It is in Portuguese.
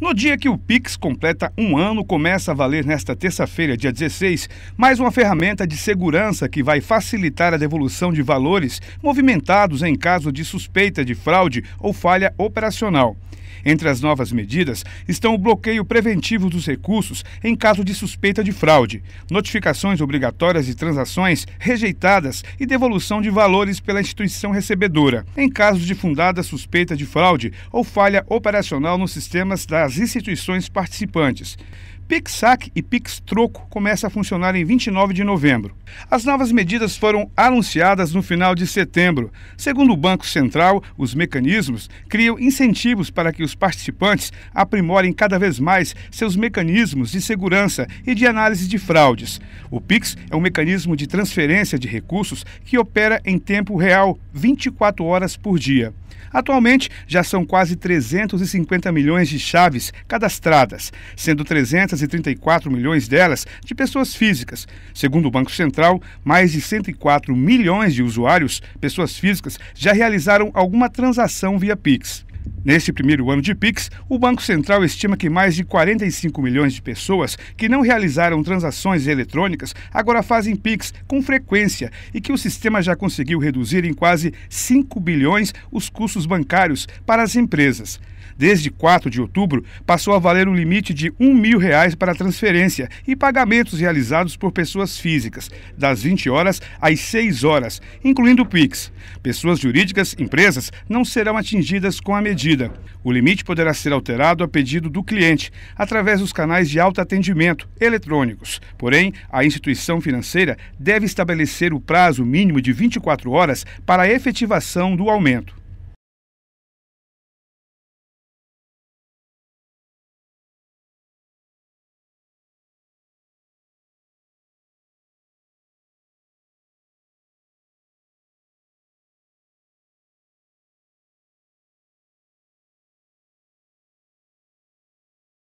No dia que o Pix completa um ano, começa a valer nesta terça-feira, dia 16, mais uma ferramenta de segurança que vai facilitar a devolução de valores movimentados em caso de suspeita de fraude ou falha operacional. Entre as novas medidas estão o bloqueio preventivo dos recursos em caso de suspeita de fraude, notificações obrigatórias de transações rejeitadas e devolução de valores pela instituição recebedora, em casos de fundada suspeita de fraude ou falha operacional nos sistemas das instituições participantes. PIX-SAC e PIX-Troco começa a funcionar em 29 de novembro. As novas medidas foram anunciadas no final de setembro. Segundo o Banco Central, os mecanismos criam incentivos para que os participantes aprimorem cada vez mais seus mecanismos de segurança e de análise de fraudes. O Pix é um mecanismo de transferência de recursos que opera em tempo real 24 horas por dia. Atualmente, já são quase 350 milhões de chaves cadastradas, sendo 334 milhões delas de pessoas físicas. Segundo o Banco Central, mais de 104 milhões de usuários, pessoas físicas, já realizaram alguma transação via Pix. Neste primeiro ano de PIX, o Banco Central estima que mais de 45 milhões de pessoas que não realizaram transações eletrônicas agora fazem PIX com frequência e que o sistema já conseguiu reduzir em quase 5 bilhões os custos bancários para as empresas. Desde 4 de outubro, passou a valer um limite de R$ 1 mil reais para transferência e pagamentos realizados por pessoas físicas, das 20 horas às 6 horas, incluindo o PIX. Pessoas jurídicas, empresas, não serão atingidas com a medida. O limite poderá ser alterado a pedido do cliente, através dos canais de autoatendimento eletrônicos. Porém, a instituição financeira deve estabelecer o prazo mínimo de 24 horas para a efetivação do aumento.